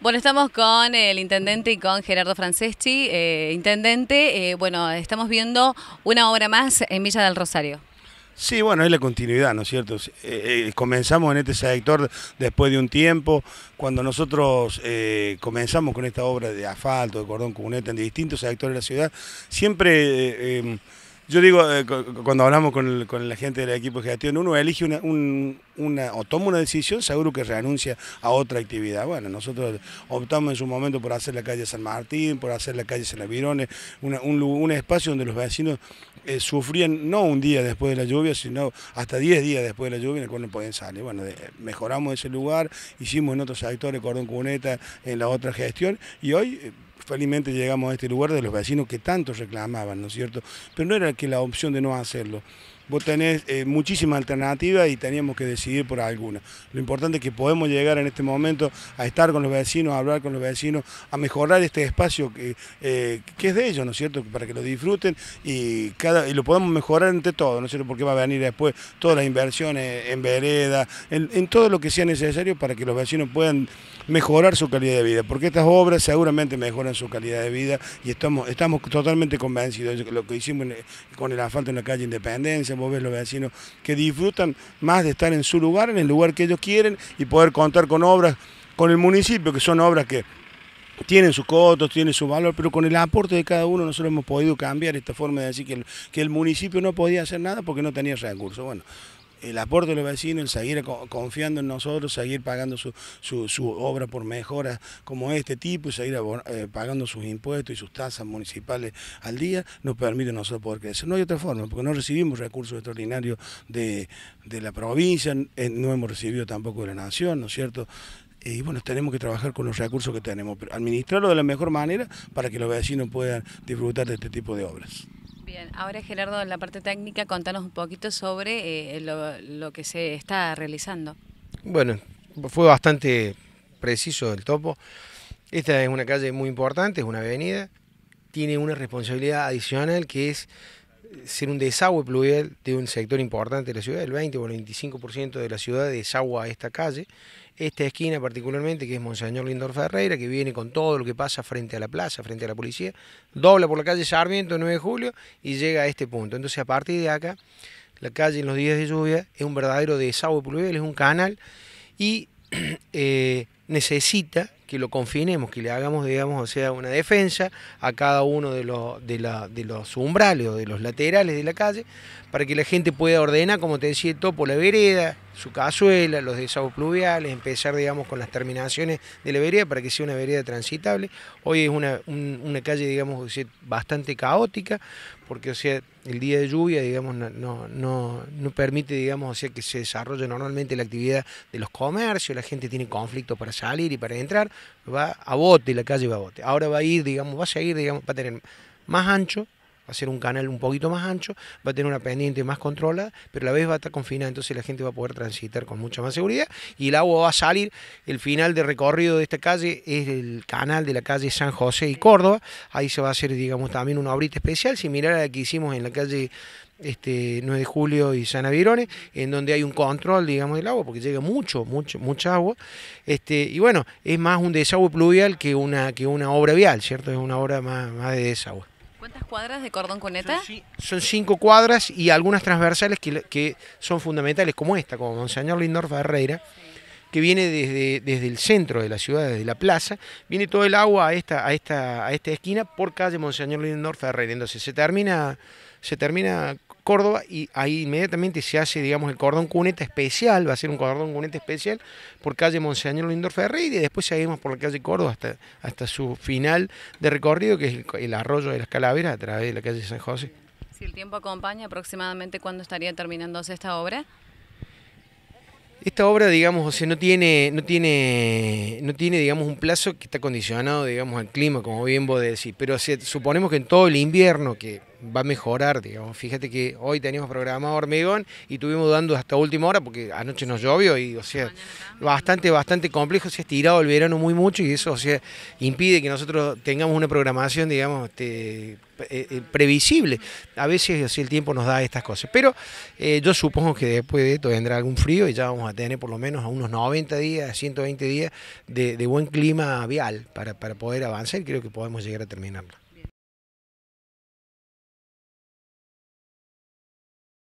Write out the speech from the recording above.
Bueno, estamos con el intendente y con Gerardo Franceschi. Eh, intendente, eh, bueno, estamos viendo una obra más en Villa del Rosario. Sí, bueno, es la continuidad, ¿no es cierto? Eh, comenzamos en este sector después de un tiempo, cuando nosotros comenzamos con esta obra de asfalto, de cordón comuneta en distintos sectores de la ciudad, siempre, em, yo digo, cuando hablamos con, la gente del equipo de gestión, uno elige un, o toma una decisión, seguro que renuncia a otra actividad. Bueno, nosotros optamos en su momento por hacer la calle San Martín, por hacer la calle San un, espacio donde los vecinos eh, sufrían no un día después de la lluvia, sino hasta 10 días después de la lluvia en el cual no podían salir. Bueno, mejoramos ese lugar, hicimos en otros sectores cordón cuneta en la otra gestión y hoy... Eh, felizmente llegamos a este lugar de los vecinos que tanto reclamaban, ¿no es cierto? Pero no era que la opción de no hacerlo vos tenés eh, muchísimas alternativas y teníamos que decidir por alguna. Lo importante es que podemos llegar en este momento a estar con los vecinos, a hablar con los vecinos, a mejorar este espacio que, eh, que es de ellos, ¿no es cierto?, para que lo disfruten y, cada, y lo podemos mejorar entre todos, ¿no es cierto?, porque va a venir después todas las inversiones en vereda, en, todo lo que sea necesario para que los vecinos puedan mejorar su calidad de vida, porque estas obras seguramente mejoran su calidad de vida y estamos, estamos totalmente convencidos de lo que hicimos con el asfalto en la calle Independencia, vos ves los vecinos que disfrutan más de estar en su lugar, en el lugar que ellos quieren y poder contar con obras con el municipio, que son obras que tienen sus costos, tienen su valor, pero con el aporte de cada uno nosotros hemos podido cambiar esta forma de decir que el, que el municipio no podía hacer nada porque no tenía recursos. Bueno, el aporte de los vecinos, el seguir confiando en nosotros, seguir pagando su, su, obra por mejoras como este tipo y seguir eh, pagando sus impuestos y sus tasas municipales al día, nos permite a nosotros poder crecer. No hay otra forma, porque no recibimos recursos extraordinarios de, la provincia, eh, no hemos recibido tampoco de la nación, ¿no es cierto? Eh, y bueno, tenemos que trabajar con los recursos que tenemos, pero administrarlo de la mejor manera para que los vecinos puedan disfrutar de este tipo de obras ahora Gerardo, en la parte técnica, contanos un poquito sobre eh, lo que se está realizando. Bueno, fue bastante preciso el topo. Esta es una calle muy importante, es una avenida. Tiene una responsabilidad adicional que es ser un desagüe pluvial de un sector importante de la ciudad, el 20 o el 25% de la ciudad desagua esta calle, esta esquina particularmente, que es Monseñor Lindor Ferreira, que viene con todo lo que pasa frente a la plaza, frente a la policía, dobla por la calle Sarmiento 9 de julio y llega a este punto. Entonces a partir de acá, la calle en los días de lluvia es un verdadero desagüe pluvial, es un canal y eh, necesita que lo confinemos, que le hagamos, digamos, o sea, una defensa a cada uno de los, de, la, de los umbrales o de los laterales de la calle, para que la gente pueda ordenar, como te decía, todo por la vereda, su cazuela, los desagües pluviales, empezar, digamos, con las terminaciones de la vereda para que sea una vereda transitable. Hoy es una, calle, digamos, bastante caótica, porque, o sea, el día de lluvia, digamos, no, no, no, permite, digamos, o sea, que se desarrolle normalmente la actividad de los comercios, la gente tiene conflicto para salir y para entrar, va a bote, y la calle va a bote. Ahora va a ir, digamos, va a seguir, digamos, tener más ancho va a ser un canal un poquito más ancho, va a tener una pendiente más controlada, pero a la vez va a estar confinada, entonces la gente va a poder transitar con mucha más seguridad y el agua va a salir. El final de recorrido de esta calle es el canal de la calle San José y Córdoba. Ahí se va a hacer, digamos, también una obrita especial, similar a la que hicimos en la calle este 9 de julio y San Avirone, en donde hay un control, digamos, del agua, porque llega mucho, mucho, mucha agua. Este, y bueno, es más un desagüe pluvial que una, que una obra vial, ¿cierto? Es una obra más, más de desagüe. ¿Cuántas cuadras de cordón coneta? Son, cinco cuadras y algunas transversales que, son fundamentales, como esta, como Monseñor Lindor Ferreira, que viene desde, desde el centro de la ciudad, desde la plaza, viene todo el agua a esta, a esta, a esta esquina por calle Monseñor Lindor Ferreira. Entonces se termina, se termina Córdoba y ahí inmediatamente se hace, digamos, el cordón cuneta especial, va a ser un cordón cuneta especial por calle Monseñor Lindor Ferreira y después seguimos por la calle Córdoba hasta, hasta su final de recorrido, que es el, arroyo de las calaveras a través de la calle San José. Si el tiempo acompaña, aproximadamente cuándo estaría terminándose esta obra? Esta obra, digamos, o no tiene, no tiene, no tiene, digamos, un plazo que está condicionado, digamos, al clima, como bien vos decís, pero suponemos que en todo el invierno, que va a mejorar, digamos. Fíjate que hoy teníamos programado hormigón y tuvimos dando hasta última hora porque anoche nos llovió y, o sea, bastante, bastante complejo, se ha estirado el verano muy mucho y eso, o sea, impide que nosotros tengamos una programación, digamos, este, eh, eh, previsible. A veces así el tiempo nos da estas cosas. Pero eh, yo supongo que después de esto vendrá algún frío y ya vamos a tener por lo menos a unos 90 días, 120 días de, de buen clima vial para, para poder avanzar. Creo que podemos llegar a terminarlo.